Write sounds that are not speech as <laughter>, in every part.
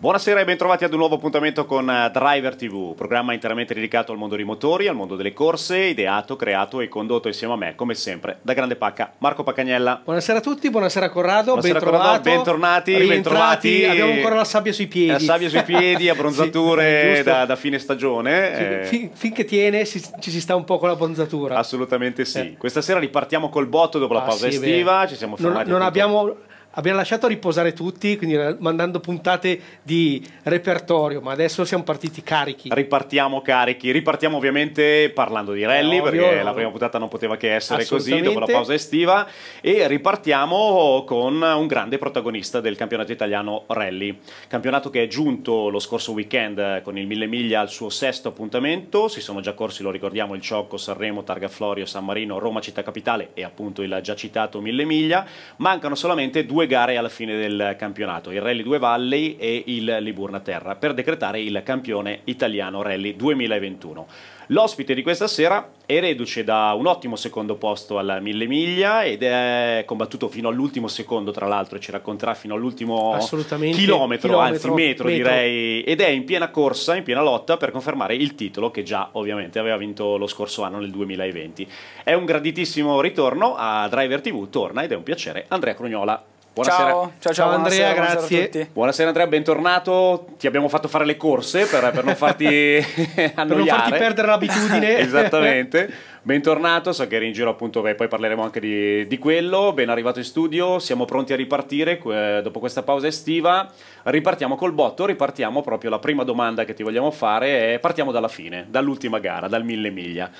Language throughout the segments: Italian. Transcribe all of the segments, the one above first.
Buonasera e bentrovati ad un nuovo appuntamento con eh, Driver TV, programma interamente dedicato al mondo dei motori, al mondo delle corse, ideato, creato e condotto insieme a me, come sempre, da Grande Pacca, Marco Pacagnella. Buonasera a tutti, buonasera Corrado, buonasera Corrado bentornati, bentrovati. Abbiamo ancora la sabbia sui piedi. La sabbia sui piedi, abbronzature <laughs> sì, eh, da, da, fine stagione. Sì, eh. finché tiene si, ci si sta un po' con la bronzatura. Assolutamente sì. Eh. Questa sera ripartiamo col botto dopo ah, la pausa sì, estiva, beh. ci siamo fermati. Non, non abbiamo abbiamo lasciato riposare tutti, quindi mandando puntate di repertorio, ma adesso siamo partiti carichi. Ripartiamo carichi, ripartiamo ovviamente parlando di rally, no, perché ovvio, la prima puntata non poteva che essere così dopo la pausa estiva, e ripartiamo con un grande protagonista del campionato italiano rally, campionato che è giunto lo scorso weekend con il Mille miglia al suo sesto appuntamento, si sono già corsi, lo ricordiamo, il Ciocco, Sanremo, Targa Florio, San Marino, Roma città capitale e appunto il già citato Mille miglia, mancano solamente due due gare alla fine del campionato, il Rally 2 Valley e il Liburna Terra, per decretare il campione italiano Rally 2021. L'ospite di questa sera è reduce da un ottimo secondo posto al Mille Miglia ed è combattuto fino all'ultimo secondo, tra l'altro, ci racconterà fino all'ultimo chilometro, chilometro, anzi metro, metro, direi, ed è in piena corsa, in piena lotta per confermare il titolo che già ovviamente aveva vinto lo scorso anno nel 2020. È un graditissimo ritorno a Driver TV, torna ed è un piacere Andrea Crugnola. Buonasera. Ciao, ciao, ciao Andrea, buonasera, grazie. Buonasera, buonasera Andrea, bentornato. Ti abbiamo fatto fare le corse per, per non farti annoiare. <laughs> Per <laughs> non farti perdere l'abitudine. <laughs> Esattamente. Bentornato, so che eri in giro appunto, beh, poi parleremo anche di, di, quello. Ben arrivato in studio, siamo pronti a ripartire eh, dopo questa pausa estiva. Ripartiamo col botto, ripartiamo proprio la prima domanda che ti vogliamo fare è partiamo dalla fine, dall'ultima gara, dal mille miglia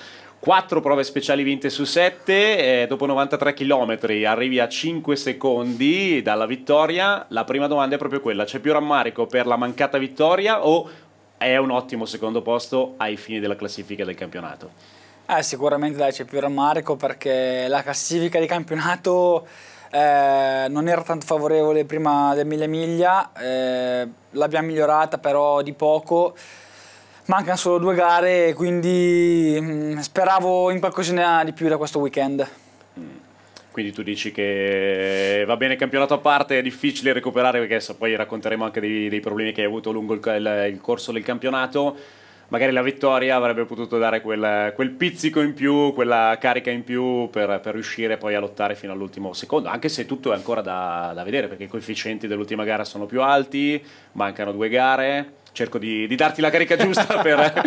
quattro prove speciali vinte su 7, eh, dopo 93 km arrivi a 5 secondi dalla vittoria. La prima domanda è proprio quella, c'è più rammarico per la mancata vittoria o è un ottimo secondo posto ai fini della classifica del campionato? Eh, sicuramente dai, c'è più rammarico perché la classifica di campionato eh, non era tanto favorevole prima del 1000 miglia, eh, l'abbiamo migliorata però di poco mancano solo due gare, quindi mm, speravo in qualcosina di più da questo weekend. Mm. Quindi tu dici che va bene campionato a parte, è difficile recuperare perché poi racconteremo anche dei, dei problemi che hai avuto lungo il, il, il, corso del campionato. Magari la vittoria avrebbe potuto dare quel, quel pizzico in più, quella carica in più per, per riuscire poi a lottare fino all'ultimo secondo, anche se tutto è ancora da, da vedere perché i coefficienti dell'ultima gara sono più alti, mancano due gare cerco di, di, darti la carica giusta per,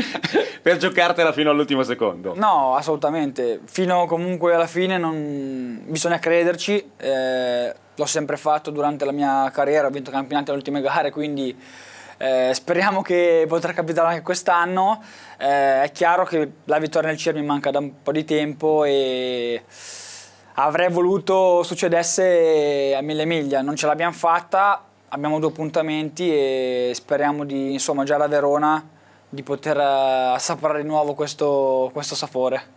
<laughs> per, giocartela fino all'ultimo secondo. No, assolutamente. Fino comunque alla fine non... bisogna crederci. Eh, l'ho sempre fatto durante la mia carriera, ho vinto campionati alle ultime gare, quindi eh, speriamo che potrà capitare anche quest'anno. Eh, è chiaro che la vittoria nel CIR mi manca da un po' di tempo e avrei voluto succedesse a mille miglia, non ce l'abbiamo fatta abbiamo due appuntamenti e speriamo di, insomma, già alla Verona di poter eh, assaporare di nuovo questo, questo sapore.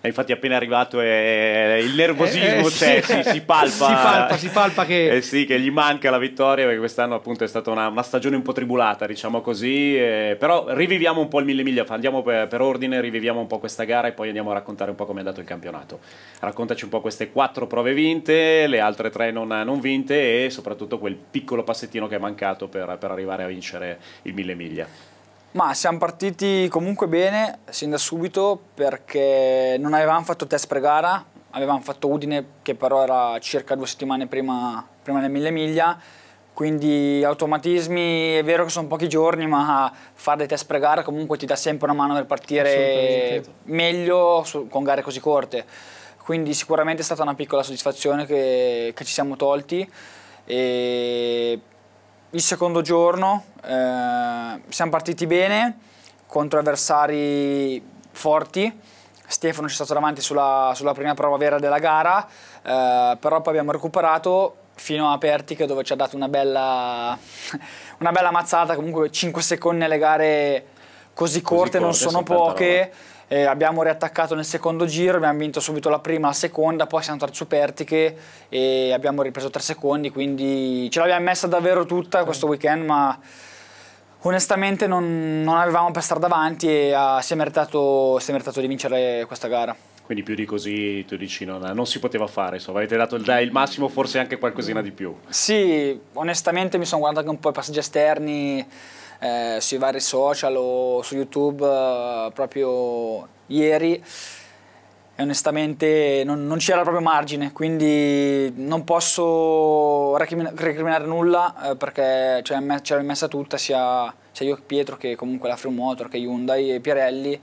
E infatti appena arrivato è... il nervosismo eh, eh, c'è, cioè, si, si, palpa, si, palpa. si palpa, che... Eh sì, che gli manca la vittoria perché quest'anno appunto è stata una, una stagione un po' tribulata, diciamo così. Eh, però riviviamo un po' il mille miglia, andiamo per, per, ordine, riviviamo un po' questa gara e poi andiamo a raccontare un po' come è andato il campionato. Raccontaci un po' queste quattro prove vinte, le altre tre non, non vinte e soprattutto quel piccolo passettino che è mancato per, per arrivare a vincere il mille miglia. Ma siamo partiti comunque bene sin da subito perché non avevamo fatto test pre-gara, avevamo fatto Udine che però era circa due settimane prima, prima del Mille Miglia, quindi automatismi è vero che sono pochi giorni ma fare dei test pre-gara comunque ti dà sempre una mano per partire meglio su, con gare così corte. Quindi sicuramente è stata una piccola soddisfazione che, che ci siamo tolti e il secondo giorno eh, siamo partiti bene contro avversari forti. Stefano ci è stato davanti sulla, sulla, prima prova vera della gara, eh, però poi abbiamo recuperato fino a Pertica dove ci ha dato una bella, <laughs> una bella mazzata, comunque 5 secondi alle gare così corte, così corte non sono poche eh, abbiamo riattaccato nel secondo giro, abbiamo vinto subito la prima, la seconda, poi siamo andati Pertiche e abbiamo ripreso tre secondi, quindi ce l'abbiamo messa davvero tutta sì. questo weekend, ma onestamente non, non, avevamo per stare davanti e uh, si, è meritato, si è meritato di vincere questa gara. Quindi più di così tu dici no, non si poteva fare, insomma, avete dato il, il, massimo, forse anche qualcosina di più. Sì, onestamente mi sono guardato anche un po' i passaggi esterni, eh, sui vari social o su YouTube eh, proprio ieri e onestamente non, non c'era proprio margine, quindi non posso recriminare nulla eh, perché l'ho messa tutta sia, sia io che Pietro che comunque la Freemotor, che Hyundai e Pirelli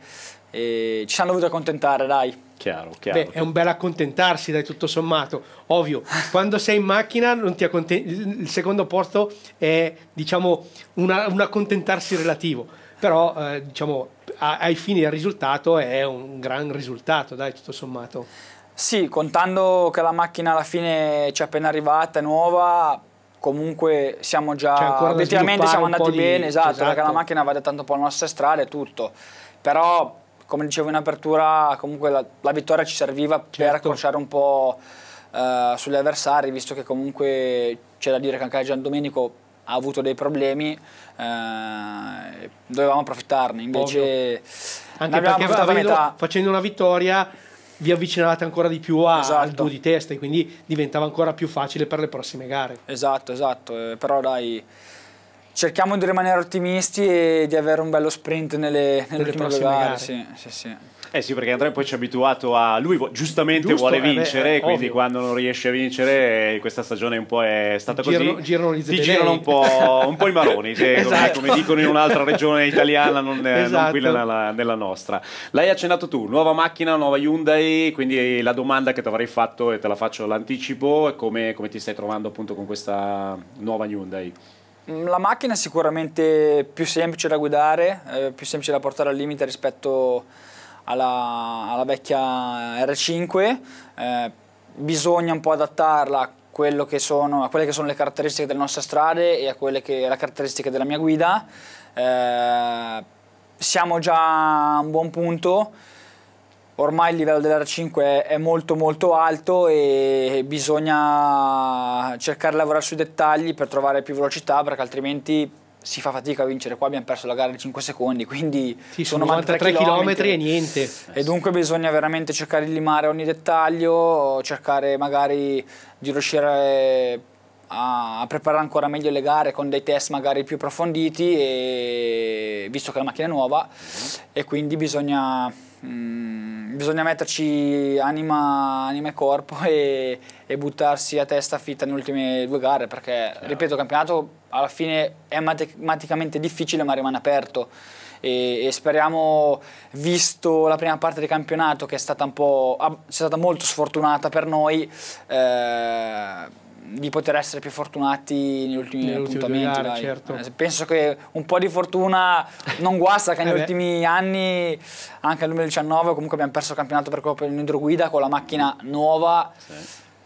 e ci hanno dovuto accontentare, dai. Chiaro, chiaro. Beh, è un bel accontentarsi, dai, tutto sommato. Ovvio, quando sei in macchina non ti accontenti. Il secondo posto è, diciamo, una, un accontentarsi relativo. Però, eh, diciamo, a, ai fini del risultato è un gran risultato, dai, tutto sommato. Sì, contando che la macchina alla fine ci è appena arrivata, è nuova, comunque siamo già obiettivamente siamo andati bene, di... esatto, esatto, perché la esatto. macchina va da tanto po' la nostra strada e tutto. Però come dicevo in apertura, comunque la, la vittoria ci serviva certo. per accorciare un po' eh, sugli avversari, visto che comunque c'è da dire che anche Gian Domenico ha avuto dei problemi, eh, dovevamo approfittarne, invece anche perché avuto metà. facendo una vittoria vi avvicinavate ancora di più a, esatto. al due di testa e quindi diventava ancora più facile per le prossime gare. Esatto, esatto, eh, però dai cerchiamo di rimanere ottimisti e di avere un bello sprint nelle, nelle prossime gare. gare. Sì, sì, sì. Eh sì, perché Andrea poi ci ha abituato a... Lui giustamente Giusto, vuole eh vincere, eh beh, quindi ovvio. quando non riesce a vincere, questa stagione un po' è stata girano, così. Girano gli ti girano un po', un po', i maroni, se, esatto. come, come, dicono in un'altra regione italiana, non, esatto. non qui esatto. nella, nella, nostra. L'hai accennato tu, nuova macchina, nuova Hyundai, quindi la domanda che ti avrei fatto e te la faccio all'anticipo è come, come ti stai trovando appunto con questa nuova Hyundai. Mm, la macchina è sicuramente più semplice da guidare, eh, più semplice da portare al limite rispetto alla, alla vecchia R5. Eh, bisogna un po' adattarla a, che sono, a, quelle che sono le caratteristiche delle nostre strade e a quelle che sono le caratteristiche della mia guida. Eh, siamo già a un buon punto ormai il livello dell'R5 è molto molto alto e bisogna cercare di lavorare sui dettagli per trovare più velocità perché altrimenti si fa fatica a vincere qua abbiamo perso la gara di 5 secondi quindi sì, sono 93 km e niente e dunque bisogna veramente cercare di limare ogni dettaglio cercare magari di riuscire a preparare ancora meglio le gare con dei test magari più approfonditi e, visto che la macchina è nuova uh -huh. e quindi bisogna Mm, bisogna metterci anima, anima e corpo e, e, buttarsi a testa fitta nelle ultime due gare perché, Chiaro. ripeto, il campionato alla fine è matematicamente difficile ma rimane aperto e, e speriamo, visto la prima parte del campionato che è stata, un po', ah, è stata molto sfortunata per noi, eh, di poter essere più fortunati negli ultimi negli appuntamenti. Gare, certo. Eh, penso che un po' di fortuna non guasta che <laughs> negli eh ultimi anni, anche nel 2019, comunque abbiamo perso il campionato per colpa di guida con la macchina nuova. Sì.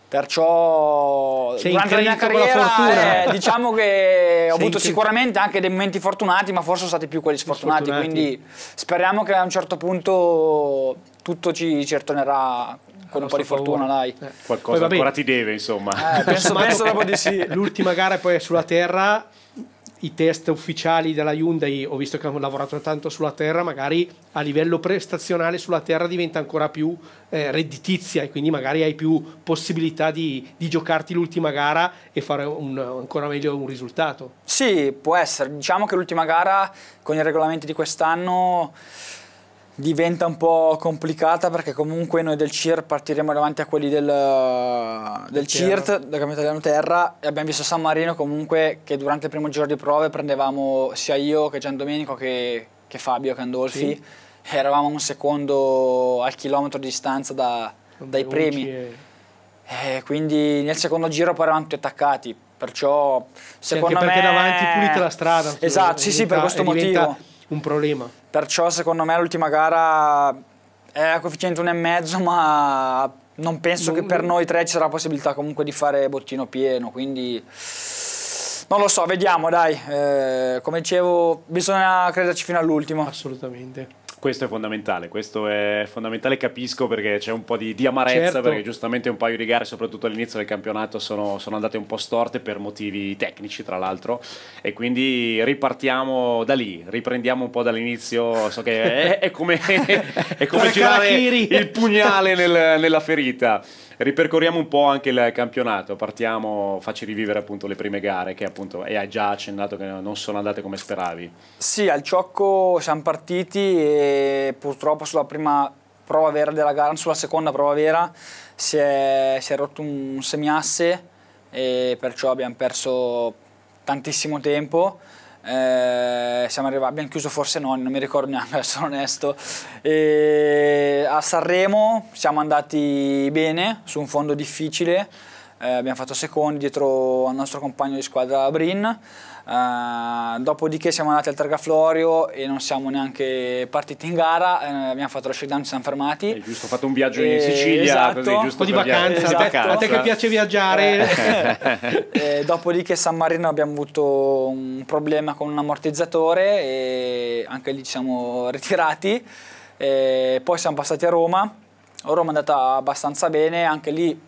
Perciò Sei durante la mia carriera eh, diciamo che <laughs> ho Sei avuto sicuramente anche dei momenti fortunati, ma forse sono stati più quelli sfortunati, sfortunati. Quindi speriamo che a un certo punto tutto ci, ci ritornerà con un po' di fortuna dai. Eh. Qualcosa poi, ancora ti deve insomma. Eh, penso, penso proprio di sì. L'ultima gara poi è sulla terra, i test ufficiali della Hyundai, ho visto che hanno lavorato tanto sulla terra, magari a livello prestazionale sulla terra diventa ancora più eh, redditizia e quindi magari hai più possibilità di, di giocarti l'ultima gara e fare un, ancora meglio un risultato. Sì, può essere. Diciamo che l'ultima gara con i regolamenti di quest'anno diventa un po' complicata perché comunque noi del CIR partiremo davanti a quelli del, del CIRT, del Campionato Italiano Terra e abbiamo visto San Marino comunque che durante il primo giro di prove prendevamo sia io che Gian Domenico che, che Fabio Candolfi sì. eravamo un secondo al chilometro di distanza da, dai premi e... e... Eh, quindi nel secondo giro poi eravamo tutti attaccati perciò secondo sì, anche me perché davanti pulite la strada esatto sì sì per questo motivo un problema. Perciò secondo me l'ultima gara è a coefficiente 1,5 ma non penso non... che per mm. noi tre ci sarà possibilità comunque di fare bottino pieno, quindi non lo so, vediamo dai, eh, come dicevo bisogna crederci fino all'ultimo. Assolutamente. Questo è fondamentale, questo è fondamentale, capisco perché c'è un po' di, di amarezza, certo. perché giustamente un paio di gare, soprattutto all'inizio del campionato, sono, sono, andate un po' storte per motivi tecnici, tra l'altro, e quindi ripartiamo da lì, riprendiamo un po' dall'inizio, so che è, è come, <laughs> è come girare il pugnale nel, nella ferita ripercorriamo un po' anche il campionato, partiamo, facci rivivere appunto le prime gare che appunto hai già accennato che non sono andate come speravi. Sì, al Ciocco siamo partiti e purtroppo sulla prima prova vera della gara, sulla seconda prova vera si è, si è rotto un semiasse e perciò abbiamo perso tantissimo tempo eh, siamo arrivati, abbiamo chiuso forse no, non mi ricordo neanche, per <laughs> essere onesto. E eh, a Sanremo siamo andati bene, su un fondo difficile, eh, abbiamo fatto secondi dietro al nostro compagno di squadra Brin. Uh, dopodiché siamo andati al Targa Florio e non siamo neanche partiti in gara, eh, abbiamo fatto lo showdown, ci siamo fermati. È giusto, ho fatto un viaggio e... in eh, Sicilia, esatto. così, giusto di vacanza, esatto. vacanza. A te che piace viaggiare. <laughs> Eh. dopodiché San Marino abbiamo avuto un problema con un ammortizzatore e anche lì ci siamo <laughs> ritirati. E eh, poi siamo passati a Roma, Roma è andata abbastanza bene, anche lì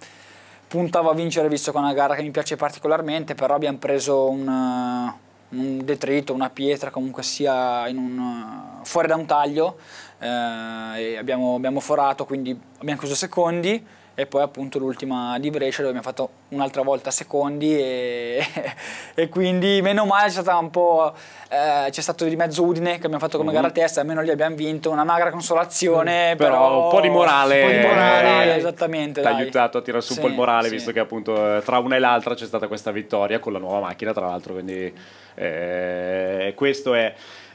puntavo a vincere visto che è una gara che mi piace particolarmente, però abbiamo preso una, eh, un detrito, una pietra, comunque sia un, eh, fuori da un taglio eh, abbiamo, abbiamo, forato, quindi abbiamo chiuso secondi e poi appunto l'ultima di Brescia dove abbiamo fatto un'altra volta secondi e, <laughs> e quindi meno male è stata un po' Eh, c'è stato di mezzo Udine che abbiamo fatto come mm. gara testa, almeno lì abbiamo vinto, una magra consolazione, mm. però, però, un po' di morale, un po' di eh, morale eh, esattamente, ti ha aiutato a tirare su sì, un po' il morale, sì. visto che appunto eh, tra una e l'altra c'è stata questa vittoria con la nuova macchina, tra l'altro, quindi eh, questo è...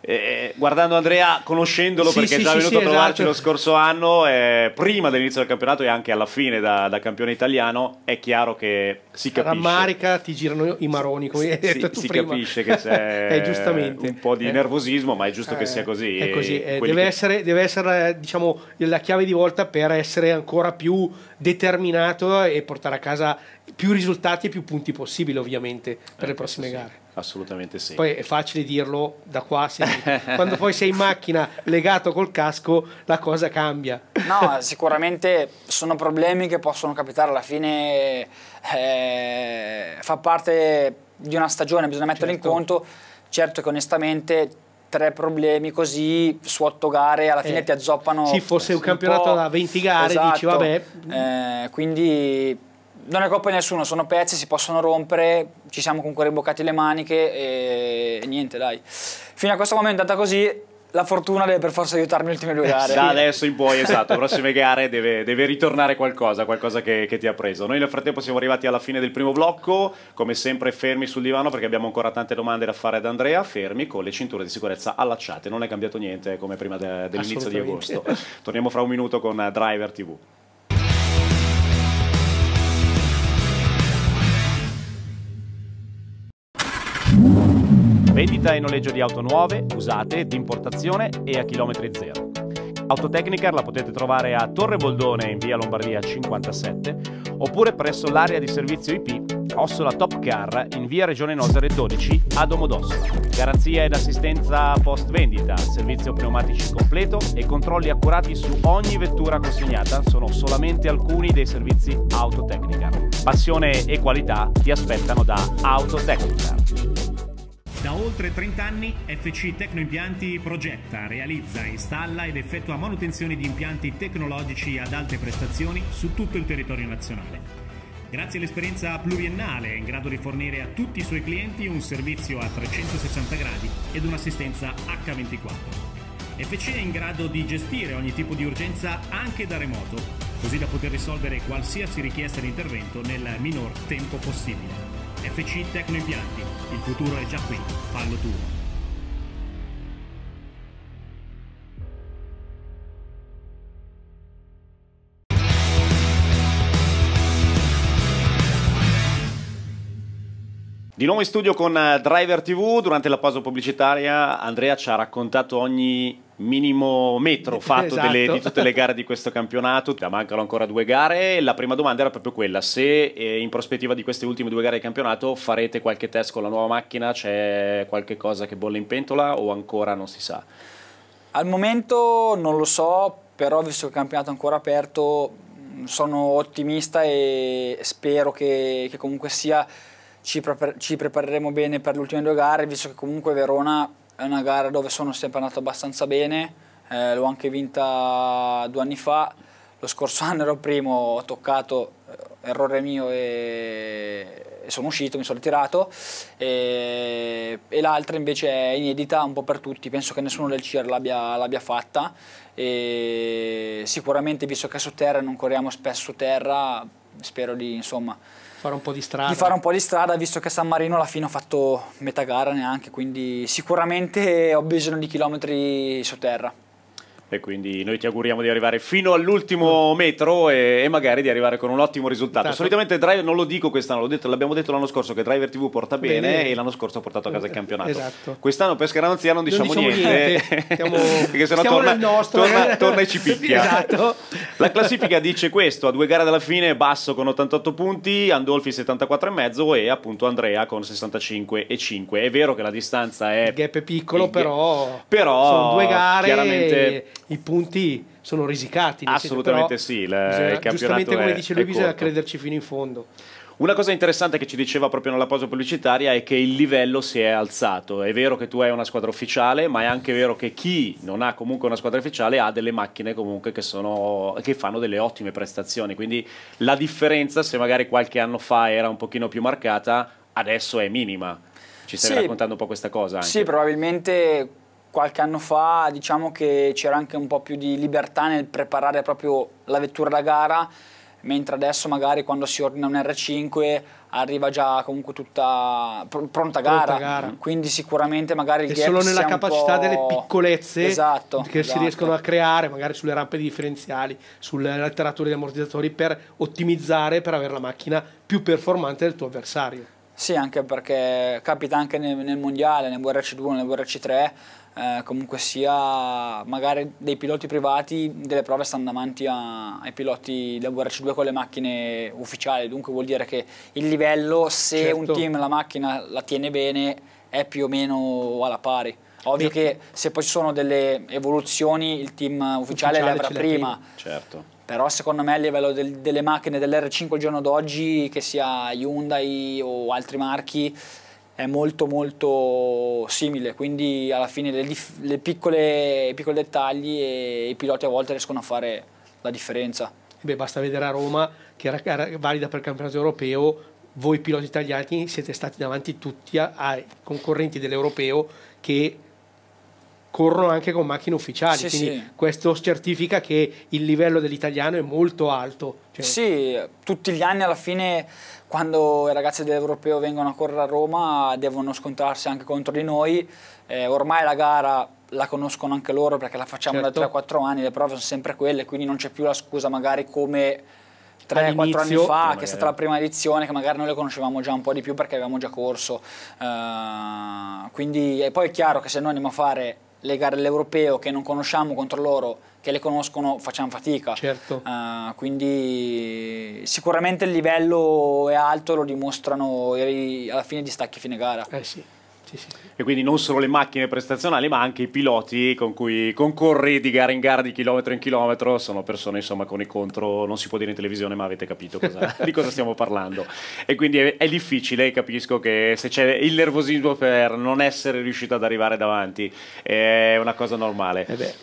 Eh, guardando Andrea, conoscendolo sì, perché sì, è già venuto sì, a trovarci esatto. lo scorso anno, eh, prima dell'inizio del campionato e anche alla fine da, da, campione italiano, è chiaro che si capisce. Rammarica, ti girano i maroni, come hai detto si, tu si prima. capisce che c'è <laughs> Esattamente. un po' di eh. nervosismo, ma è giusto eh. che sia così. È così. Eh, deve, che... essere, deve, essere, diciamo, la chiave di volta per essere ancora più determinato e portare a casa più risultati e più punti possibili, ovviamente, per le eh, prossime sì. gare. Assolutamente sì. Poi è facile dirlo da qua, <laughs> quando poi sei in macchina legato col casco la cosa cambia. No, sicuramente sono problemi che possono capitare, alla fine eh, fa parte di una stagione, bisogna metterlo certo. in conto Certo che onestamente tre problemi così su otto gare alla fine eh, ti azzoppano. Sì, fosse un, un campionato da 20 gare, esatto. dici vabbè. Eh, quindi non è colpa di nessuno, sono pezzi, si possono rompere, ci siamo comunque rimboccati le maniche e, e niente, dai. Fino a questo momento è andata così, la fortuna deve per forza aiutarmi le ultime due eh, gare. Da adesso in poi, esatto, prossime gare deve, deve, ritornare qualcosa, qualcosa che, che, ti ha preso. Noi nel frattempo siamo arrivati alla fine del primo blocco, come sempre fermi sul divano perché abbiamo ancora tante domande da fare ad Andrea, fermi con le cinture di sicurezza allacciate, non è cambiato niente eh, come prima de, dell'inizio di agosto. Torniamo fra un minuto con Driver TV. vendita e noleggio di auto nuove, usate, di importazione e a chilometri zero. Autotecnica la potete trovare a Torre Boldone in via Lombardia 57 oppure presso l'area di servizio IP Ossola Top Car in via Regione Nosere 12 a Domodossola. Garanzia ed assistenza post vendita, servizio pneumatici completo e controlli accurati su ogni vettura consegnata sono solamente alcuni dei servizi Autotecnica. Passione e qualità ti aspettano da Autotecnica oltre 30 anni FC Tecnoimpianti progetta, realizza, installa ed effettua manutenzioni di impianti tecnologici ad alte prestazioni su tutto il territorio nazionale. Grazie all'esperienza pluriennale è in grado di fornire a tutti i suoi clienti un servizio a 360 gradi ed un'assistenza H24. FC è in grado di gestire ogni tipo di urgenza anche da remoto, così da poter risolvere qualsiasi richiesta di intervento nel minor tempo possibile. FC Tecnoimpianti il futuro è già qui, fallo tu. Di nuovo in studio con eh, Driver TV, durante la pausa pubblicitaria Andrea ci ha raccontato ogni minimo metro <laughs> fatto esatto. delle, di esatto. tutte le gare di questo campionato. Mancano ancora due gare. La prima domanda era proprio quella: se eh, in prospettiva di queste ultime due gare di campionato farete qualche test con la nuova macchina? C'è qualche cosa che bolle in pentola o ancora non si sa? Al momento non lo so, però visto che il campionato è ancora aperto, mm, sono ottimista e spero che, che comunque sia. Ci, pre- ci prepareremo bene per le ultime due gare, visto che comunque Verona è una gara dove sono sempre andato abbastanza bene, eh, l'ho anche vinta due anni fa. Lo scorso <laughs> anno ero primo, ho toccato, eh, errore mio, e, e sono uscito, mi sono ritirato. E, e l'altra invece è inedita un po' per tutti, penso che nessuno del CIR l'abbia fatta. E sicuramente, visto che è su terra non corriamo spesso su terra, spero di insomma fare un po' di strada. Di fare un po' di strada, visto che San Marino alla fine ho fatto metà gara neanche, quindi sicuramente ho bisogno di chilometri sotterra. E quindi noi ti auguriamo di arrivare fino all'ultimo metro e, e magari di arrivare con un ottimo risultato. Tanto. Esatto. Solitamente Driver, non lo dico quest'anno, detto, l'abbiamo detto l'anno scorso che Driver TV porta bene, bene. e l'anno scorso ha portato a casa il campionato. Esatto. Quest'anno per scaramazia non diciamo, non diciamo niente, niente. Siamo, <laughs> perché sennò torna, torna, torna, e ci picchia. Esatto. La classifica dice questo, a due gare dalla fine Basso con 88 punti, Andolfi 74,5 e appunto Andrea con 65,5. È vero che la distanza è... Il gap è piccolo, però, però sono due gare... Chiaramente i punti sono risicati. Assolutamente senso, sì, la, bisogna, il campionato come dice lui bisogna corto. crederci fino in fondo. Una cosa interessante che ci diceva proprio nella pausa pubblicitaria è che il livello si è alzato. È vero che tu hai una squadra ufficiale, ma è anche vero che chi non ha comunque una squadra ufficiale ha delle macchine comunque che, sono, che fanno delle ottime prestazioni. Quindi la differenza, se magari qualche anno fa era un pochino più marcata, adesso è minima. Ci stai sì, raccontando un po' questa cosa? Anche. Sì, probabilmente qualche anno fa diciamo che c'era anche un po' più di libertà nel preparare proprio la vettura da gara, mentre adesso magari quando si ordina un R5 arriva già comunque tutta pr pronta, gara. pronta gara, quindi sicuramente magari il è solo nella capacità delle piccolezze esatto, che esatto. si riescono a creare magari sulle rampe differenziali, sulle letterature di ammortizzatori per ottimizzare per avere la macchina più performante del tuo avversario. Sì, anche perché capita anche nel, nel mondiale, nel WRC2, nel WRC3 eh, comunque sia magari dei piloti privati delle prove stanno davanti a, ai piloti da WRC2 con le macchine ufficiali, dunque vuol dire che il livello se certo. un team la macchina la tiene bene è più o meno alla pari. Ovvio che se poi ci sono delle evoluzioni il team ufficiale, ufficiale le avrà prima. Certo. Però secondo me a livello del, delle macchine dell'R5 al giorno d'oggi, che sia Hyundai o altri marchi, è molto molto simile, quindi alla fine le, le piccole, i piccoli dettagli e i piloti a volte riescono a fare la differenza. Beh, basta vedere a Roma che era, valida per il campionato europeo, voi piloti italiani siete stati davanti tutti ai concorrenti dell'europeo che corrono anche con macchine ufficiali, sì, quindi sì. questo certifica che il livello dell'italiano è molto alto. Cioè... Sì, tutti gli anni alla fine quando i ragazzi dell'Europeo vengono a correre a Roma devono scontrarsi anche contro di noi, eh, ormai la gara la conoscono anche loro perché la facciamo certo. da 3-4 anni, le prove sono sempre quelle, quindi non c'è più la scusa magari come 3-4 anni fa, che è stata la prima edizione, che magari noi le conoscevamo già un po' di più perché avevamo già corso. Uh, quindi, e poi è chiaro che se noi andiamo a fare le gare all'europeo che non conosciamo contro loro, che le conoscono, facciamo fatica. Certo. Uh, quindi sicuramente il livello è alto, lo dimostrano alla fine di stacchi fine gara. Eh sì. Sì, sì. E quindi non solo le macchine prestazionali, ma anche i piloti con cui concorri di gara in gara, di chilometro in chilometro, sono persone insomma con incontro, non si può dire in televisione, ma avete capito cosa, <laughs> di cosa stiamo parlando. E quindi è, è difficile, capisco che se c'è il nervosismo per non essere riuscito ad arrivare davanti, è una cosa normale. Eh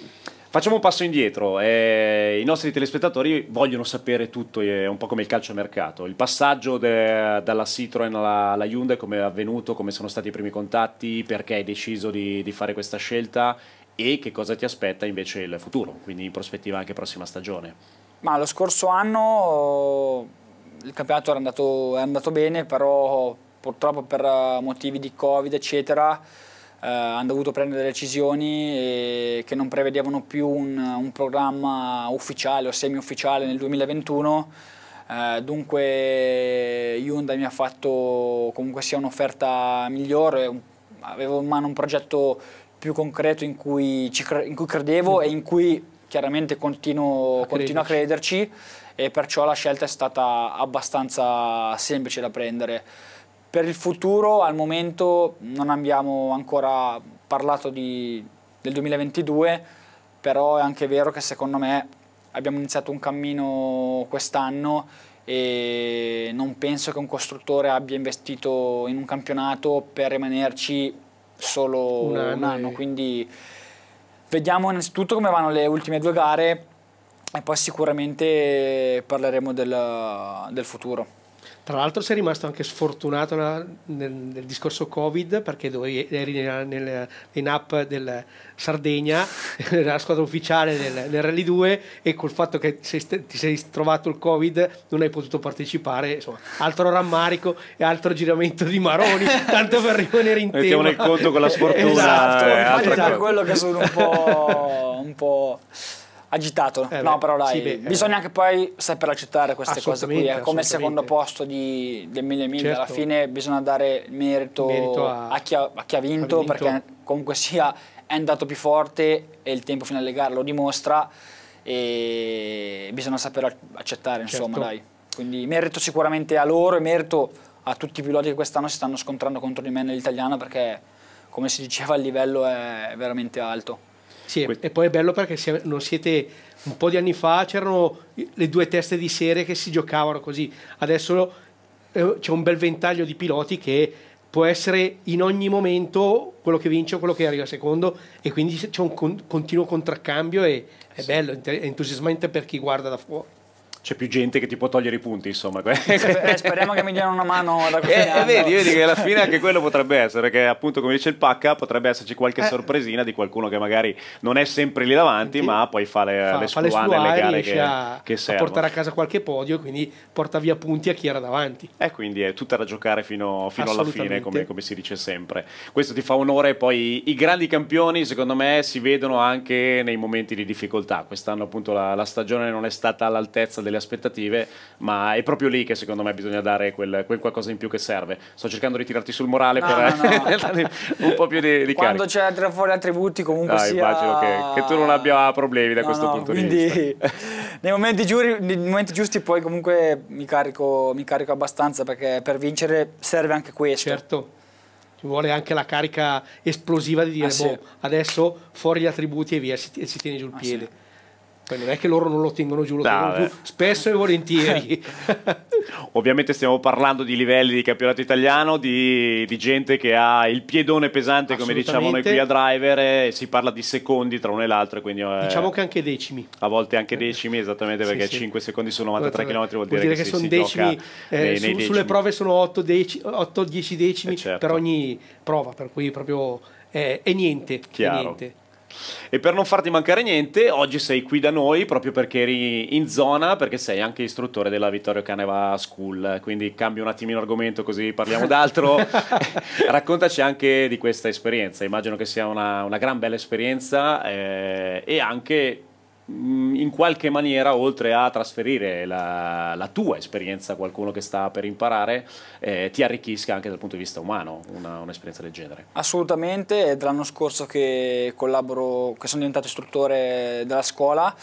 Facciamo un passo indietro, eh, i nostri telespettatori vogliono sapere tutto, è eh, un po' come il calciomercato, il passaggio de, dalla Citroen alla, alla, Hyundai, come è avvenuto, come sono stati i primi contatti, perché hai deciso di, di fare questa scelta e che cosa ti aspetta invece il futuro, quindi in prospettiva anche prossima stagione. Ma lo scorso anno eh, il campionato era andato, è andato bene, però purtroppo per eh, motivi di Covid eccetera eh, hanno dovuto prendere delle decisioni eh, che non prevedevano più un, un programma ufficiale o semi-ufficiale nel 2021 eh, dunque Hyundai mi ha fatto comunque sia un'offerta migliore, avevo in mano un progetto più concreto in cui, cre in cui credevo e in cui chiaramente continuo a, continuo a crederci e perciò la scelta è stata abbastanza semplice da prendere. Per il futuro al momento non abbiamo ancora parlato di, del 2022, però è anche vero che secondo me abbiamo iniziato un cammino quest'anno e non penso che un costruttore abbia investito in un campionato per rimanerci solo un anno, un anno. quindi vediamo innanzitutto come vanno le ultime due gare e poi sicuramente parleremo del, del futuro. Tra l'altro sei rimasto anche sfortunato nel, nel, nel discorso Covid perché dovevi, eri nel, nel line-up del Sardegna, <laughs> nella squadra ufficiale del, del, Rally 2 e col fatto che sei, ti sei trovato il Covid non hai potuto partecipare, insomma, altro rammarico e altro giramento di maroni, <laughs> tanto per rimanere in Mettiamo tema. Mettiamo nel conto con la sfortuna. Eh, esatto, eh, altra... quello che sono un po'... Un po' agitato, eh no, beh, però dai, sì, beh, eh. bisogna eh, anche poi saper accettare queste cose qui, eh. come il secondo posto di, del 1000 certo. alla fine bisogna dare merito, merito a, a, chi ha, a, chi ha, vinto, vinto. perché comunque sia è andato più forte e il tempo fino a gare lo dimostra e bisogna saper accettare, certo. insomma, dai. Quindi merito sicuramente a loro e merito a tutti i piloti che quest'anno si stanno scontrando contro di me nell'italiana perché, come si diceva, il livello è veramente alto. Sì, que- e poi è bello perché se non siete un po' di anni fa c'erano le due teste di serie che si giocavano così, adesso eh, c'è un bel ventaglio di piloti che può essere in ogni momento quello che vince o quello che arriva secondo e quindi c'è un con- continuo contraccambio e è bello, è entusiasmante per chi guarda da fuori c'è più gente che ti può togliere i punti, insomma. speriamo che mi diano una mano alla eh, fine. Eh, vedi, vedi che alla <laughs> fine anche quello potrebbe essere, che appunto come dice il Pacca potrebbe esserci qualche eh. sorpresina di qualcuno che magari non è sempre lì davanti, sì. ma poi fa le, fa, le scuane, le, gare che, a, che serve. A portare a casa qualche podio e quindi porta via punti a chi era davanti. E eh, quindi è tutta da giocare fino, fino alla fine, come, come, si dice sempre. Questo ti fa onore, poi i grandi campioni secondo me si vedono anche nei momenti di difficoltà. Quest'anno appunto la, la stagione non è stata all'altezza del delle aspettative, ma è proprio lì che secondo me bisogna dare quel, quel qualcosa in più che serve. Sto cercando di tirarti sul morale no, per no, no. <laughs> un po' più di, di Quando c'è fuori attributi comunque Dai, sia... immagino che, che, tu non abbia problemi da questo punto quindi, di vista. <laughs> nei, momenti giuri, nei momenti, giusti poi comunque mi carico, mi carico abbastanza perché per vincere serve anche questo. Certo vuole anche la carica esplosiva di dire ah, boh, sì. adesso fuori gli attributi e via, si, si tiene giù il ah, piede. Sì. Poi non è che loro non lo tengono giù, lo no, tengono giù spesso e volentieri. <laughs> Ovviamente stiamo parlando di livelli di campionato italiano, di, di gente che ha il piedone pesante, come diciamo noi qui a driver, e si parla di secondi tra uno e l'altro. Eh, diciamo che anche decimi. A volte anche decimi, esattamente perché sì, sì. 5 secondi su 93 km vuol dire, dire che, che si sono si decimi, eh, nei, su, decimi. Sulle prove sono 8-10 decimi, decimi eh, certo. per ogni prova, per cui proprio è, è niente. Chiaro. È niente. E per non farti mancare niente, oggi sei qui da noi proprio perché eri in zona, perché sei anche istruttore della Vittorio Caneva School. Quindi cambio un attimino argomento così parliamo d'altro. <laughs> Raccontaci anche di questa esperienza. Immagino che sia una, una gran bella esperienza eh, e anche Mm, in qualche maniera, oltre a trasferire la, la, tua esperienza a qualcuno che sta per imparare, eh, ti arricchisca anche dal punto di vista umano una, un'esperienza del genere. Assolutamente, è dall'anno scorso che collaboro, che sono diventato istruttore della scuola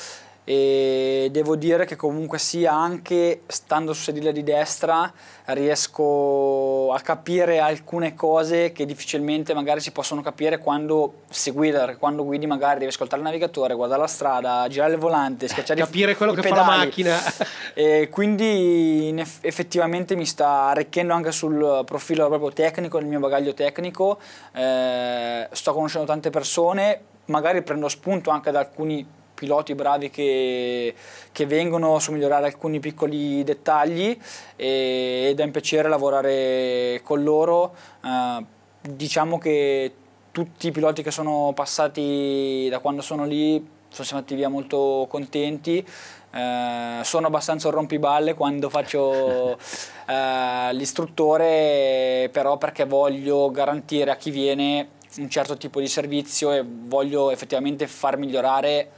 e devo dire che comunque sia anche stando su sedile di destra riesco a capire alcune cose che difficilmente magari si possono capire quando si guida, quando guidi magari devi ascoltare il navigatore, guardare la strada, girare il volante, schiacciare capire i, quello i che pedali. fa la macchina. <laughs> e quindi effettivamente mi sta arricchendo anche sul profilo proprio tecnico, nel mio bagaglio tecnico, eh, sto conoscendo tante persone, magari prendo spunto anche da alcuni piloti bravi che, che vengono su migliorare alcuni piccoli dettagli e, ed è un piacere lavorare con loro. Uh, diciamo che tutti i piloti che sono passati da quando sono lì sono stati via molto contenti. Eh, sono abbastanza un rompiballe quando faccio <laughs> eh, l'istruttore, però perché voglio garantire a chi viene un certo tipo di servizio e voglio effettivamente far migliorare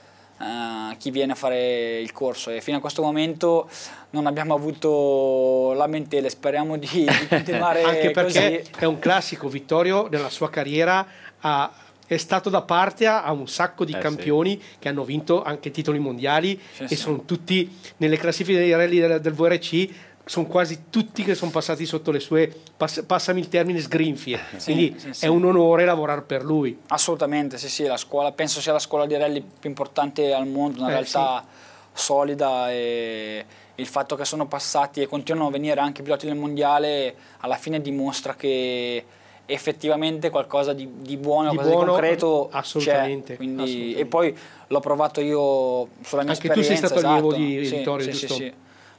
eh, chi viene a fare il corso e fino a questo momento non abbiamo avuto lamentele, speriamo di, di <laughs> continuare Anche perché è un classico Vittorio nella sua carriera ha è stato da parte a un sacco di eh campioni sì. che hanno vinto anche titoli mondiali sì, e sì. sono tutti nelle classifiche dei rally del, del VRC sono quasi tutti che sono passati sotto le sue, pass passami il termine, sgrinfie. Eh, sì, Quindi sì, sì. è un onore lavorare per lui. Assolutamente, sì, sì, la scuola, penso sia la scuola di rally più importante al mondo, una eh, realtà solida e il fatto che sono passati e continuano a venire anche piloti del mondiale alla fine dimostra che effettivamente qualcosa di, di buono, di qualcosa buono, di concreto assolutamente, Quindi, assolutamente. E poi l'ho provato io sulla mia anche esperienza. Anche tu sei stato esatto, allievo di, di Vittorio, sì, giusto? Sì, sì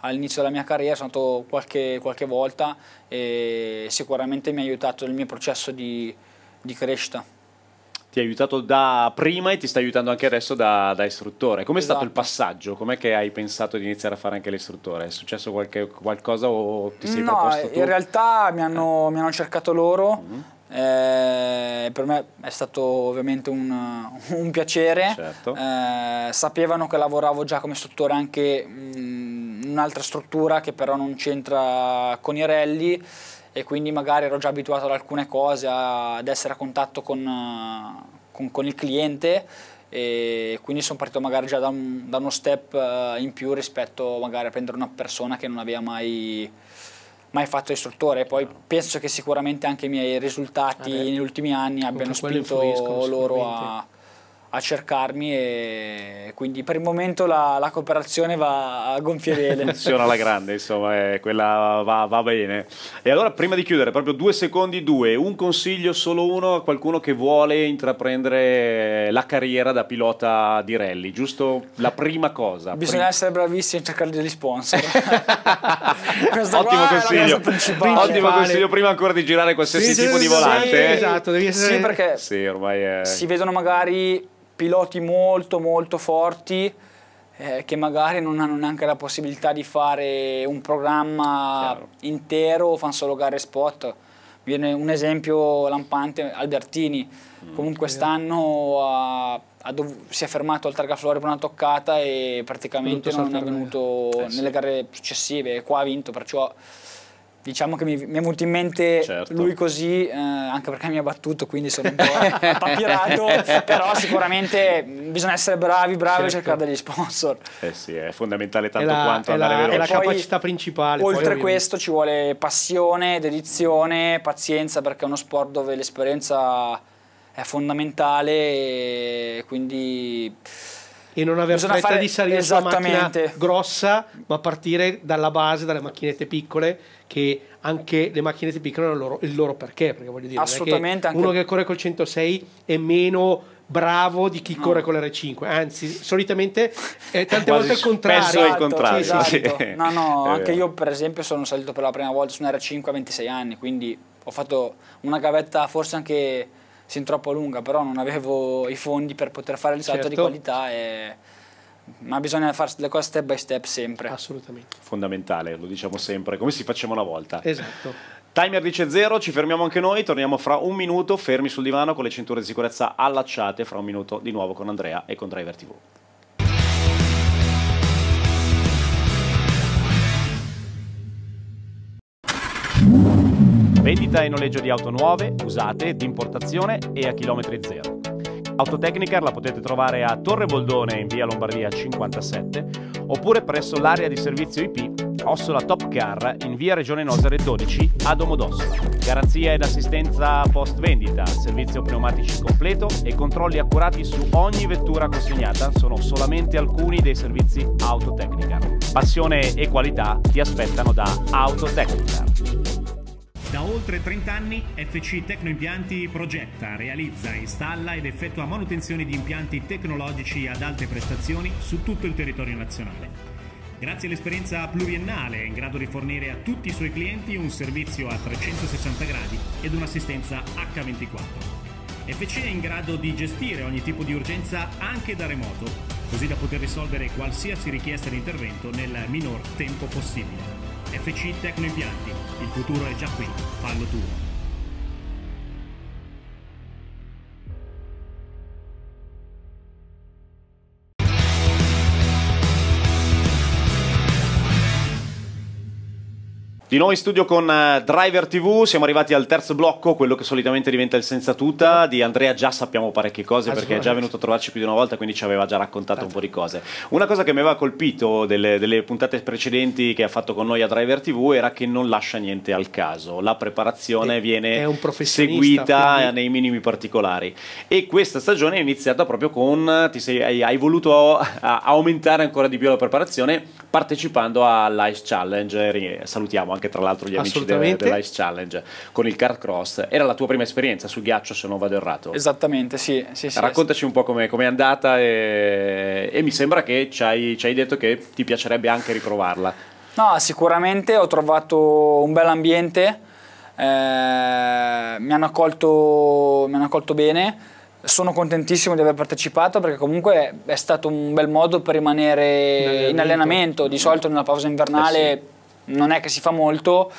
all'inizio della mia carriera, sono andato qualche, qualche volta e sicuramente mi ha aiutato nel mio processo di, di crescita ti ha aiutato da prima e ti sta aiutando anche adesso da, da istruttore. Com'è esatto. stato il esatto. passaggio? Com'è che hai pensato di iniziare a fare anche l'istruttore? È successo qualche, qualcosa o ti sei no, proposto tu? in realtà mi hanno, eh. mi hanno cercato loro. Mm -hmm. eh, per me è stato ovviamente un, un piacere. Certo. Eh, sapevano che lavoravo già come istruttore anche... Mh, mm, un'altra struttura che però non c'entra con i rally e quindi magari ero già abituato ad alcune cose, ad essere a contatto con, con, con il cliente e quindi sono partito magari già da, un, da, uno step eh, in più rispetto magari a prendere una persona che non aveva mai, mai fatto istruttore. Poi penso che sicuramente anche i miei risultati Vabbè. negli ultimi anni abbiano spinto loro a a cercarmi e quindi per il momento la, la cooperazione va a gonfie vele. <laughs> Funziona alla grande, insomma, eh, quella va, va, bene. E allora prima di chiudere, proprio due secondi, due, un consiglio, solo uno a qualcuno che vuole intraprendere la carriera da pilota di rally, giusto? La prima cosa. Bisogna prima. essere bravissimi a cercare degli sponsor. <laughs> Ottimo consiglio. Ottimo consiglio prima ancora di girare qualsiasi sì, tipo sì, di volante. Sì, esatto, devi essere... Sì, perché sì, ormai è... si vedono magari piloti molto molto forti eh, che magari non hanno neanche la possibilità di fare un programma Chiaro. intero o fanno solo gare spot. Viene un esempio lampante, Albertini, mm, comunque quest'anno si è fermato al Targaflore per una toccata e praticamente non è venuto eh, nelle sì. gare successive e qua ha vinto, perciò diciamo che mi, mi, è venuto in mente certo. lui così, eh, anche perché mi ha battuto, quindi sono un po' <laughs> papirato, però sicuramente bisogna essere bravi, bravi certo. a cercare degli sponsor. Eh sì, è fondamentale tanto la, quanto andare la, veloce. È la capacità poi, principale. Oltre poi, questo ci vuole passione, dedizione, pazienza, perché è uno sport dove l'esperienza è fondamentale, e quindi e non aver Bisogna fretta fare... di salire su una macchina grossa, ma partire dalla base, dalle macchinette piccole, che anche le macchinette piccole hanno il loro, il loro perché, perché voglio dire, Assolutamente, che anche... uno che corre col 106 è meno bravo di chi mm. corre mm. con l'R5, anzi solitamente è tante Quasi volte il contrario. Spesso esatto, il contrario. Esatto. Sì, esatto. sì. No, no, <laughs> anche io per esempio sono salito per la prima volta su un R5 a 26 anni, quindi ho fatto una gavetta forse anche sin troppo lunga, però non avevo i fondi per poter fare il certo. salto di certo. qualità e ma bisogna fare le cose step by step sempre. Assolutamente. Fondamentale, lo diciamo sempre, come si faceva una volta. Esatto. Timer dice zero, ci fermiamo anche noi, torniamo fra un minuto, fermi sul divano con le cinture di sicurezza allacciate, fra un minuto di nuovo con Andrea e con Driver TV. Vendita e noleggio di auto nuove, usate, di importazione e a chilometri zero. Autotecnica la potete trovare a Torre Boldone in via Lombardia 57 oppure presso l'area di servizio IP Ossola Top Car in via Regione Nosere 12 a Domodossola. Garanzia ed assistenza post vendita, servizio pneumatici completo e controlli accurati su ogni vettura consegnata sono solamente alcuni dei servizi Autotecnica. Passione e qualità ti aspettano da Autotecnica. Da oltre 30 anni FC Tecnoimpianti progetta, realizza, installa ed effettua manutenzione di impianti tecnologici ad alte prestazioni su tutto il territorio nazionale. Grazie all'esperienza pluriennale è in grado di fornire a tutti i suoi clienti un servizio a 360 gradi ed un'assistenza H24. FC è in grado di gestire ogni tipo di urgenza anche da remoto, così da poter risolvere qualsiasi richiesta di intervento nel minor tempo possibile. FC Tecnoimpianti il futuro è già qui, fallo tuo. Di nuovo in studio con eh, Driver TV, siamo arrivati al terzo blocco, quello che solitamente diventa il senza tuta. Di Andrea già sappiamo parecchie cose ah, perché è già venuto a trovarci più di una volta, quindi ci aveva già raccontato un po' di cose. Una cosa che mi aveva colpito delle, delle puntate precedenti che ha fatto con noi a Driver TV era che non lascia niente al caso, la preparazione è, viene è seguita quindi... Eh, nei minimi particolari. E questa stagione è iniziata proprio con, sei, hai, hai, voluto a, eh, a aumentare ancora di più la preparazione partecipando all'Ice Challenge. Salutiamo anche anche tra l'altro gli amici de- dell'Ice Challenge con il kart cross. Era la tua prima esperienza sul ghiaccio, se non vado errato. Esattamente, sì. sì, sì Raccontaci sì. un po' come è andata e, e, mi sembra che ci hai, ci hai detto che ti piacerebbe anche riprovarla. No, sicuramente ho trovato un bel ambiente, eh, mi, hanno accolto, mi, hanno accolto, bene, sono contentissimo di aver partecipato perché comunque è stato un bel modo per rimanere in allenamento, di solito nella pausa invernale eh sì non è che si fa molto,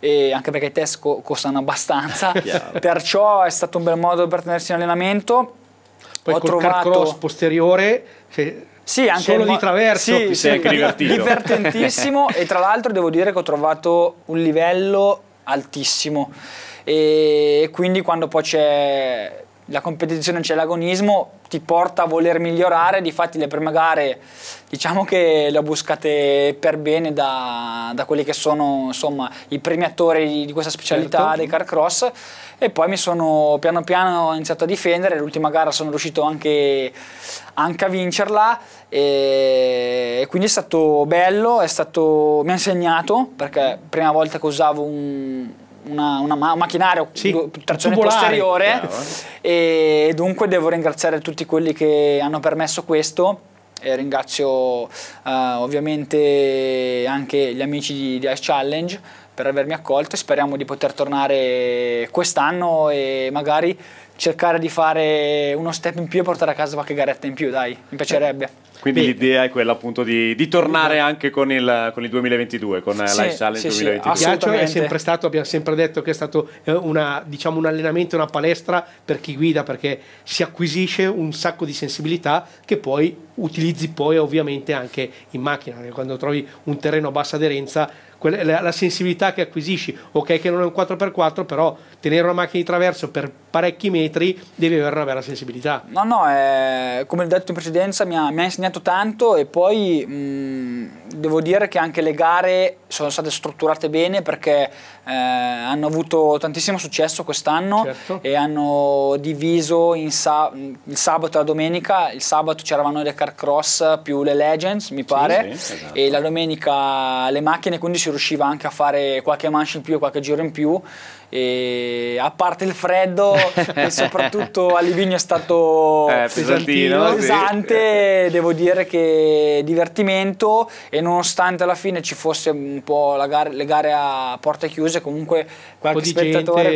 anche perché i test co costano abbastanza, <laughs> perciò è stato un bel modo per tenersi in allenamento. Poi ho trovato cross posteriore cioè, sì, anche solo di traverso sì, sì, anche divertito. divertentissimo <laughs> e tra l'altro devo dire che ho trovato un livello altissimo e quindi quando poi c'è la competizione c'è l'agonismo, ti porta a voler migliorare, difatti le prime gare diciamo che le ho buscate per bene da, da quelli che sono insomma, i primi attori di questa specialità certo. dei car cross e poi mi sono piano piano iniziato a difendere, l'ultima gara sono riuscito anche, anche a vincerla e, e, quindi è stato bello, è stato, mi ha insegnato perché prima volta che usavo un una, una ma- un macchinario sì, trazione tubolare. posteriore Bravo, eh. e dunque devo ringraziare tutti quelli che hanno permesso questo e ringrazio uh, ovviamente anche gli amici di, di Ice Challenge per avermi accolto e speriamo di poter tornare quest'anno e magari cercare di fare uno step in più e portare a casa qualche garetta in più, dai, mi piacerebbe. Quindi l'idea è quella appunto di, di tornare esatto. anche con il, con il 2022, con eh, sì, Life Challenge sì, 2022. Sì, Ghiaccio è sempre stato, abbiamo sempre detto che è stato eh, una, diciamo, un allenamento, una palestra per chi guida, perché si acquisisce un sacco di sensibilità che poi utilizzi poi ovviamente anche in macchina. Quando trovi un terreno a bassa aderenza la sensibilità che acquisisci, ok che non è un 4x4, però tenere una macchina di traverso per parecchi metri devi avere una vera sensibilità. No, no, eh, come ho detto in precedenza mi ha, mi ha insegnato tanto e poi mh, devo dire che anche le gare sono state strutturate bene perché eh, hanno avuto tantissimo successo quest'anno certo. e hanno diviso sa il sabato e la domenica, il sabato c'eravano le car cross più le legends mi pare sì, sì, esatto. e la domenica le macchine quindi si riusciva anche a fare qualche mancia in più e qualche giro in più e a parte il freddo e <laughs> soprattutto a Livigno è stato eh, pesantino, pesante, sì. devo dire che divertimento e nonostante alla fine ci fosse un po' gare, le gare a porte chiuse comunque qualche spettatore,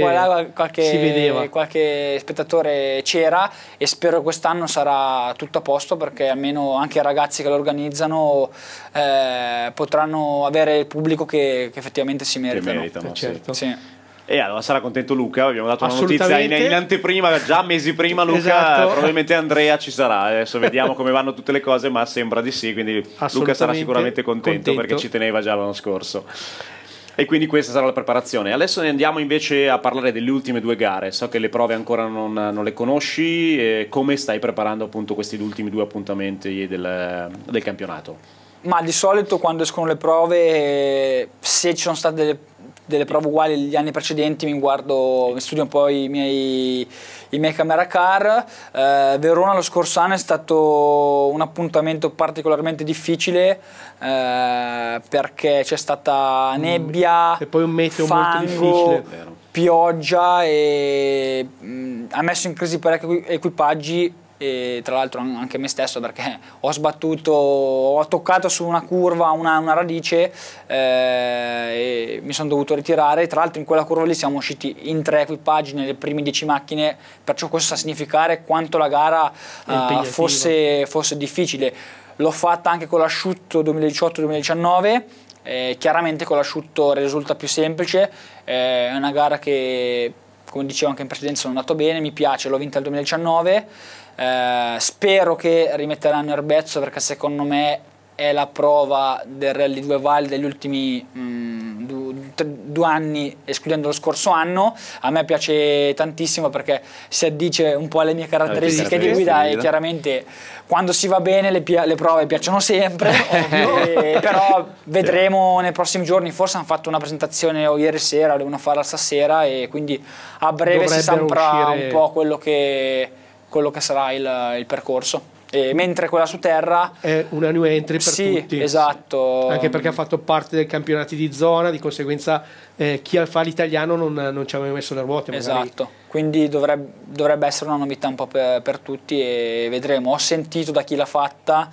qualche, qualche spettatore c'era e spero che quest'anno sarà tutto a posto perché almeno anche i ragazzi che lo organizzano eh, potranno avere il pubblico che, che effettivamente si meritano. Che meritano eh, certo. Sì. E allora sarà contento Luca, abbiamo dato una notizia in, in, anteprima, già mesi prima Luca, esatto. probabilmente Andrea ci sarà, adesso vediamo come vanno tutte le cose, ma sembra di sì, quindi Luca sarà sicuramente contento, contento perché ci teneva già l'anno scorso. E quindi questa sarà la preparazione. Adesso ne andiamo invece a parlare delle ultime due gare. So che le prove ancora non, non le conosci. come stai preparando appunto questi ultimi due appuntamenti del, del campionato? Ma di solito quando escono le prove, se ci sono state delle delle prove uguali agli anni precedenti mi guardo, studio un po' i miei, i miei camera car. Eh, Verona lo scorso anno è stato un appuntamento particolarmente difficile eh, perché c'è stata mm. nebbia, e poi un meteo fango, molto difficile, pioggia e mh, mm, ha messo in crisi parecchi equipaggi e tra l'altro anche me stesso perché ho sbattuto, ho toccato su una curva una, una radice eh, e mi sono dovuto ritirare, tra l'altro in quella curva lì siamo usciti in tre equipaggi nelle prime dieci macchine, perciò questo sa significare quanto la gara eh, fosse, fosse difficile. L'ho fatta anche con l'asciutto 2018-2019 eh, chiaramente con l'asciutto risulta più semplice, eh, è una gara che come dicevo anche in precedenza sono andato bene, mi piace, l'ho vinta il 2019. Eh, spero che rimetteranno Erbezzo perché secondo me è la prova del Rally 2 Val degli ultimi mh, mm, due, anni, escludendo lo scorso anno. A me piace tantissimo perché si addice un po' alle mie caratteristiche di guida e chiaramente quando si va bene le, le prove piacciono sempre, <laughs> eh, ovvio, eh, però vedremo nei prossimi giorni, forse hanno fatto una presentazione o ieri sera, devono farla stasera e quindi a breve Dovrebbero si saprà uscire... un po' quello che quello che sarà il, il percorso. E mentre quella su terra è una new entry per sì, tutti. esatto. Anche perché ha fatto parte dei campionati di zona, di conseguenza eh, chi fa l'italiano non, non, ci mai messo le ruote. Esatto, quindi dovrebbe, dovrebbe, essere una novità un po' per, per tutti e vedremo. Ho sentito da chi l'ha fatta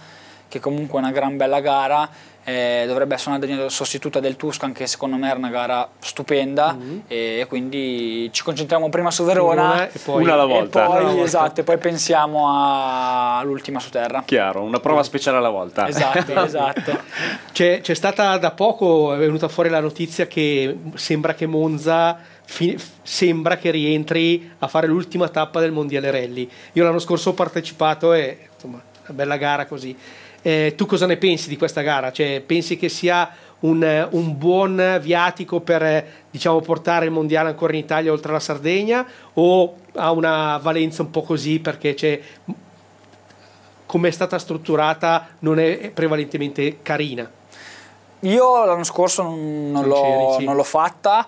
che comunque è una gran bella gara, eh, dovrebbe essere una sostituta del Tuscan che secondo me era una gara stupenda mm -hmm. e quindi ci concentriamo prima su Verona una, e poi, una alla volta. E poi, volta. Esatto, e poi pensiamo all'ultima su terra. Chiaro, una prova speciale alla volta. Esatto, <laughs> esatto. C'è, stata da poco, è venuta fuori la notizia che sembra che Monza sembra che rientri a fare l'ultima tappa del Mondiale Rally. Io l'anno scorso ho partecipato e insomma, una bella gara così. Eh, tu cosa ne pensi di questa gara? Cioè, pensi che sia un, un, buon viatico per eh, diciamo, portare il mondiale ancora in Italia oltre la Sardegna o ha una valenza un po' così perché c'è, come è stata strutturata non è prevalentemente carina? Io l'anno scorso non, non, l'ho, sì. non l'ho fatta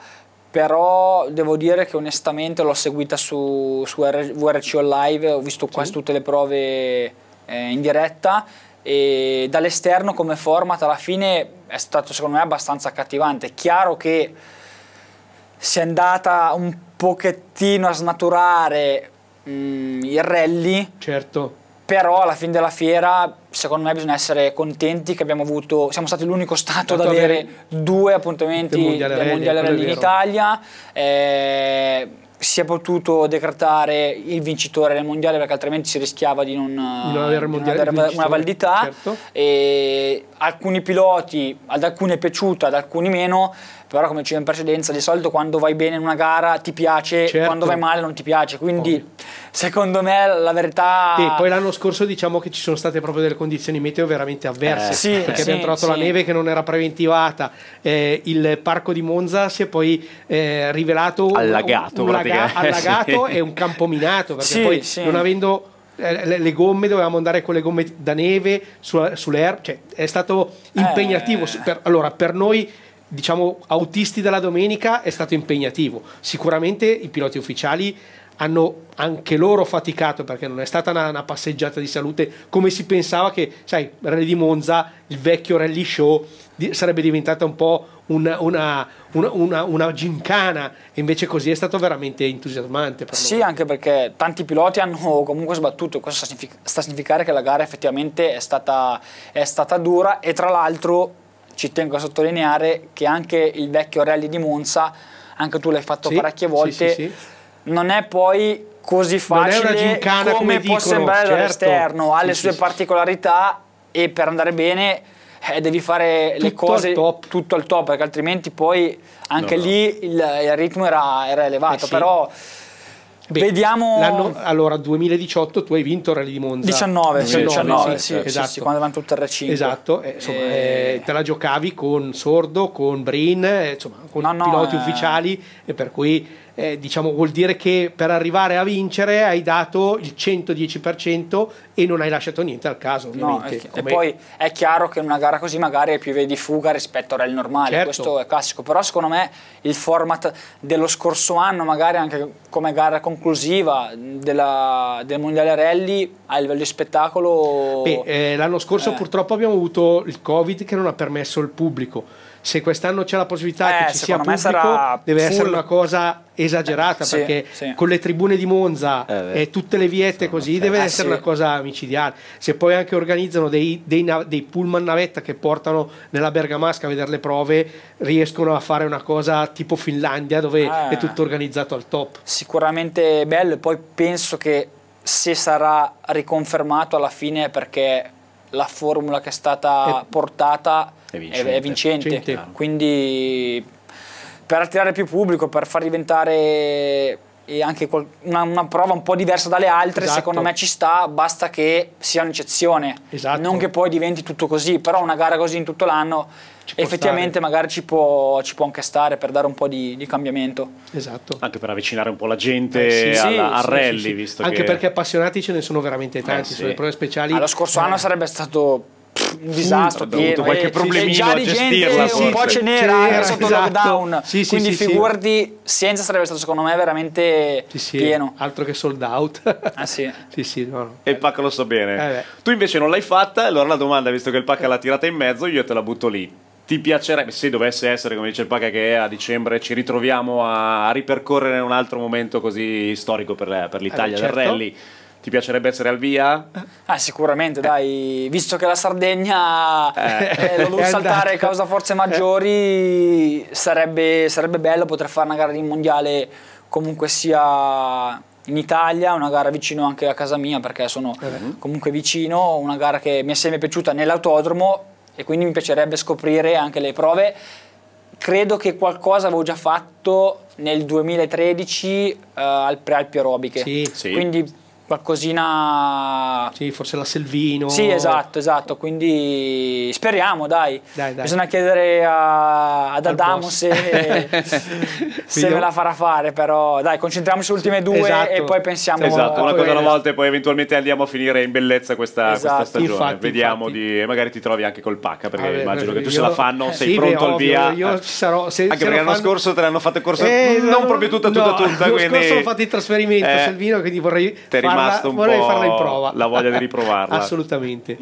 però devo dire che onestamente l'ho seguita su, su VRC Online, ho visto quasi sì. tutte le prove eh, in diretta e dall'esterno come format alla fine è stato secondo me abbastanza accattivante. È chiaro che si è andata un pochettino a snaturare mh, mm, il rally. Certo. Però alla fine della fiera, secondo me, bisogna essere contenti che abbiamo avuto. Siamo stati l'unico stato ad avere due appuntamenti del Mondiale, del mondiale Rally in Italia. Eh, si è potuto decretare il vincitore del mondiale perché altrimenti si rischiava di non, non avere, di non avere eh, una validità certo. alcuni piloti ad alcuni è piaciuta ad alcuni meno però come dicevo in precedenza di solito quando vai bene in una gara ti piace, certo. quando vai male non ti piace, quindi Ovvio. secondo me la verità... E poi l'anno scorso diciamo che ci sono state proprio delle condizioni meteo veramente avverse, eh, sì, perché sì, abbiamo trovato sì. la neve che non era preventivata, eh, il parco di Monza si è poi eh, rivelato allagato, un, un laga- <laughs> allagato e un campo minato, perché poi non avendo eh, le, gomme dovevamo andare con le gomme da neve sull'air, cioè è stato eh. impegnativo. Per, allora, per noi diciamo, autisti della domenica è stato impegnativo. Sicuramente i piloti ufficiali hanno anche loro faticato perché non è stata una, una passeggiata di salute come si pensava che, sai, Rally di Monza, il vecchio rally show, di, sarebbe diventata un po' una, una, una, una gincana, e invece così è stato veramente entusiasmante. sì, noi. anche perché tanti piloti hanno <laughs> comunque sbattuto, questo sta a significare che la gara effettivamente è stata, è stata dura e tra l'altro ci tengo a sottolineare che anche il vecchio rally di Monza, anche tu l'hai fatto sì, parecchie volte, sì, sì, non è poi così facile come, come dicono, può sembrare certo. dall'esterno, ha le sue particolarità e per andare bene eh, devi fare le cose al tutto al top perché altrimenti poi anche no, lì Il, il, ritmo era, era elevato, eh però Beh, Vediamo. allora, 2018 tu hai vinto il Rally di Monza. 19, 19, 19 sì, sì, sì, esatto. sì, quando davanti tutto il R5. Esatto, eh, insomma, e... eh, te la giocavi con Sordo, con Brin, eh, insomma, con no, no, piloti eh. ufficiali, e per cui eh, diciamo, vuol dire che per arrivare a vincere hai dato il 110% e non hai lasciato niente al caso, ovviamente. No, e poi è chiaro che in una gara così magari hai più via di fuga rispetto al normale, certo. questo è classico, però secondo me il format dello scorso anno, magari anche come gara conclusiva della, del Mondiale Rally, a livello di spettacolo... Eh, l'anno scorso eh. purtroppo abbiamo avuto il Covid che non ha permesso il pubblico se quest'anno c'è la possibilità eh, che ci sia pubblico, sarà deve full. essere una cosa esagerata eh, sì, perché sì. con le tribune di Monza eh, e tutte le viette Sono così okay. deve eh, essere sì. una cosa micidiale. Se poi anche organizzano dei, dei, dei, pullman navetta che portano nella Bergamasca a vedere le prove, riescono a fare una cosa tipo Finlandia dove eh. è tutto organizzato al top. Sicuramente bello, e poi penso che se sarà riconfermato alla fine perché la formula che è stata eh. portata è vincente, è vincente. quindi per attirare più pubblico, per far diventare eh, anche una, una, prova un po' diversa dalle altre, esatto. secondo me ci sta, basta che sia un'eccezione, esatto. non che poi diventi tutto così, però una gara così in tutto l'anno effettivamente stare. magari ci può, ci può, anche stare per dare un po' di, di, cambiamento. Esatto. Anche per avvicinare un po' la gente eh, sì, alla, sì, al sì, rally, visto anche che... perché appassionati ce ne sono veramente tanti, eh, sulle prove speciali. Allo ah, scorso eh. anno sarebbe stato un disastro. Mm, pieno, qualche eh, problemino già gestirla, un po' ce n'era eh, anche sotto esatto. lockdown. Quindi figurati, Sienza sarebbe stato secondo me veramente pieno. Altro che sold out. Ah, <laughs> e il Pacca lo so bene. Eh, tu invece non l'hai fatta, allora la domanda, visto che il Pacca l'ha tirata in mezzo, io te la butto lì ti piacerebbe, se dovesse essere come dice il Paca che a dicembre ci ritroviamo a, ripercorrere un altro momento così storico per, per l'Italia eh, certo. del rally ti piacerebbe essere al via? Ah, sicuramente, eh. dai, visto che la Sardegna eh. eh, lo <laughs> deve saltare causa forze maggiori, sarebbe, sarebbe bello poter fare una gara di mondiale comunque sia in Italia, una gara vicino anche a casa mia perché sono uh comunque vicino, una gara che mi è sempre piaciuta nell'autodromo e quindi mi piacerebbe scoprire anche le prove. Credo che qualcosa avevo già fatto nel 2013 uh, eh, al pre-alpi Aerobiche, sì. sì. quindi qualcosina... Sì, forse la Selvino. Sì, esatto, esatto, quindi speriamo, dai. dai, dai. Bisogna chiedere a, ad Al Adamo boss. se, <laughs> se me la farà fare, però dai, concentriamoci sulle ultime due esatto. e poi pensiamo... Esatto, una cosa alla volta e poi eventualmente andiamo a finire in bellezza questa, esatto. questa stagione. Infatti, Vediamo infatti. di... magari ti trovi anche col pacca, perché Vabbè, immagino che tu io... se la fanno, sei sì, pronto al via. Io eh. sarò... Se, anche se perché l'anno fanno... scorso te l'hanno fatto il corso eh, non proprio tutta, tutta, no, tutta. L'anno quindi... scorso ho fatto il trasferimento eh, Selvino, quindi vorrei Te rimasto un vorrei po' farla in prova. la voglia di riprovarla. <laughs> Assolutamente.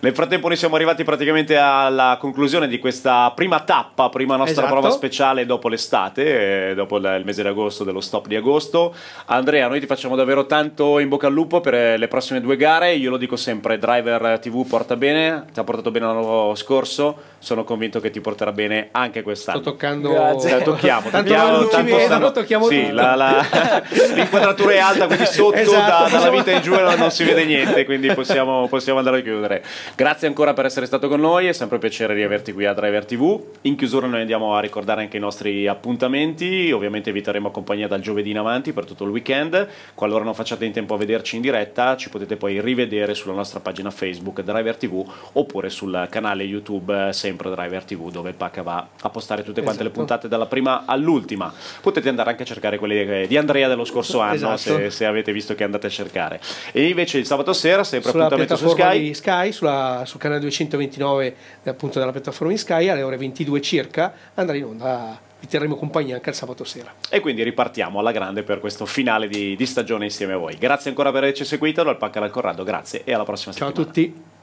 Nel frattempo noi siamo arrivati praticamente alla conclusione di questa prima tappa, prima nostra esatto. prova speciale dopo l'estate, eh, dopo il mese di agosto, dello stop di agosto. Andrea, noi ti facciamo davvero tanto in bocca al lupo per eh, le prossime due gare, io lo dico sempre, Driver TV porta bene, ti ha portato bene l'anno scorso, sono convinto che ti porterà bene anche quest'anno. Sto toccando... Grazie. Tocchiamo, tocchiamo, tanto, tanto, tanto, tanto, tocchiamo sì, <laughs> l'inquadratura è alta, quindi sotto esatto. da, Passa la diciamo- vita in giù e non si vede <laughs> niente, quindi possiamo, possiamo, andare a chiudere. Grazie ancora per essere stato con noi, è sempre un piacere riaverti qui a Driver TV. In chiusura noi andiamo a ricordare anche i nostri appuntamenti, ovviamente vi terremo compagnia dal giovedì in avanti per tutto il weekend. Qualora non facciate in tempo a vederci in diretta, ci potete poi rivedere sulla nostra pagina Facebook Driver TV oppure sul canale YouTube eh, sempre Driver TV dove Paca va a postare tutte quante esatto. le puntate dalla prima all'ultima. Potete andare anche a cercare quelle eh, di Andrea dello scorso anno esatto. se, se avete visto che andate a cercare cercare. E invece il sabato sera, sempre sulla appuntamento su Sky. Sky sulla, sul canale 229 appunto della piattaforma di Sky, alle ore 22 circa, andrà in onda vi terremo compagnia anche il sabato sera. E quindi ripartiamo alla grande per questo finale di, di stagione insieme a voi. Grazie ancora per averci seguito, dal Pacca al Corrado, grazie e alla prossima Ciao settimana. Ciao a tutti.